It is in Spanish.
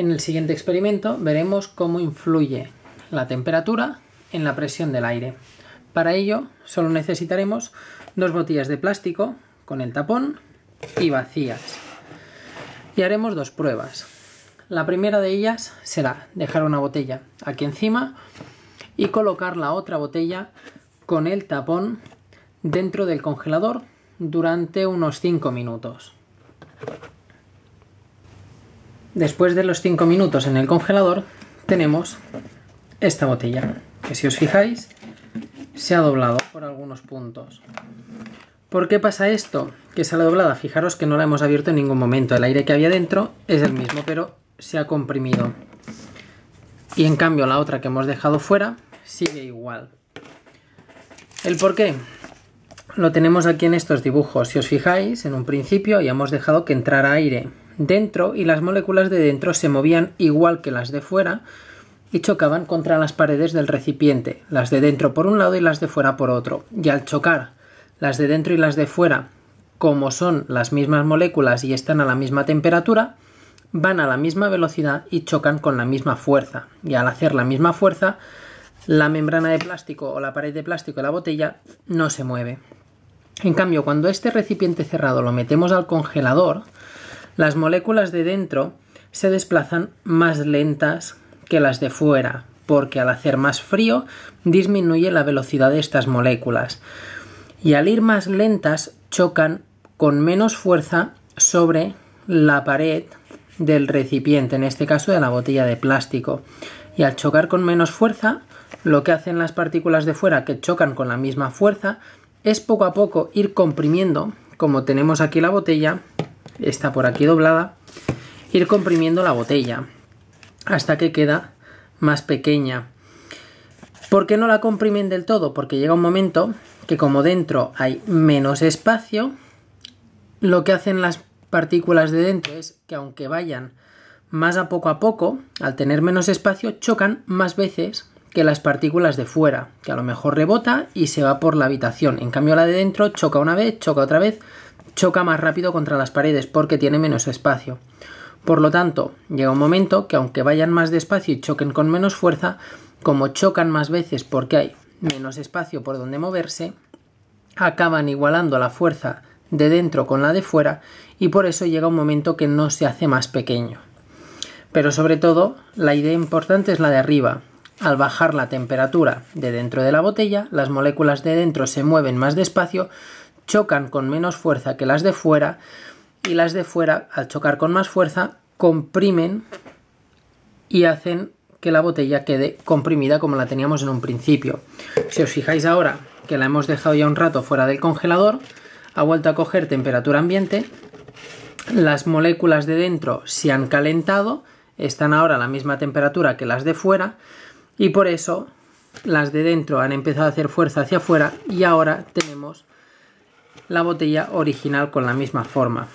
En el siguiente experimento veremos cómo influye la temperatura en la presión del aire. Para ello solo necesitaremos dos botellas de plástico con el tapón y vacías. Y haremos dos pruebas. La primera de ellas será dejar una botella aquí encima y colocar la otra botella con el tapón dentro del congelador durante unos 5 minutos. Después de los 5 minutos en el congelador tenemos esta botella, que si os fijáis se ha doblado por algunos puntos. ¿Por qué pasa esto? Que sale doblada. Fijaros que no la hemos abierto en ningún momento. El aire que había dentro es el mismo, pero se ha comprimido. Y en cambio la otra que hemos dejado fuera sigue igual. ¿El por qué? Lo tenemos aquí en estos dibujos. Si os fijáis, en un principio ya hemos dejado que entrara aire dentro y las moléculas de dentro se movían igual que las de fuera y chocaban contra las paredes del recipiente, las de dentro por un lado y las de fuera por otro. Y al chocar las de dentro y las de fuera, como son las mismas moléculas y están a la misma temperatura, van a la misma velocidad y chocan con la misma fuerza. Y al hacer la misma fuerza, la membrana de plástico o la pared de plástico de la botella no se mueve. En cambio, cuando este recipiente cerrado lo metemos al congelador, las moléculas de dentro se desplazan más lentas que las de fuera, porque al hacer más frío disminuye la velocidad de estas moléculas. Y al ir más lentas chocan con menos fuerza sobre la pared del recipiente, en este caso de la botella de plástico. Y al chocar con menos fuerza, lo que hacen las partículas de fuera que chocan con la misma fuerza es poco a poco ir comprimiendo, como tenemos aquí la botella, está por aquí doblada, ir comprimiendo la botella hasta que queda más pequeña. ¿Por qué no la comprimen del todo? Porque llega un momento que como dentro hay menos espacio, lo que hacen las partículas de dentro es que aunque vayan más a poco a poco, al tener menos espacio, chocan más veces que las partículas de fuera, que a lo mejor rebota y se va por la habitación. En cambio la de dentro choca una vez, choca otra vez, choca más rápido contra las paredes porque tiene menos espacio. Por lo tanto, llega un momento que aunque vayan más despacio y choquen con menos fuerza, como chocan más veces porque hay menos espacio por donde moverse, acaban igualando la fuerza de dentro con la de fuera y por eso llega un momento que no se hace más pequeño. Pero sobre todo, la idea importante es la de arriba. Al bajar la temperatura de dentro de la botella, las moléculas de dentro se mueven más despacio, chocan con menos fuerza que las de fuera y las de fuera, al chocar con más fuerza, comprimen y hacen que la botella quede comprimida como la teníamos en un principio. Si os fijáis ahora que la hemos dejado ya un rato fuera del congelador, ha vuelto a coger temperatura ambiente, las moléculas de dentro se han calentado, están ahora a la misma temperatura que las de fuera y por eso las de dentro han empezado a hacer fuerza hacia afuera y ahora tenemos la botella original con la misma forma.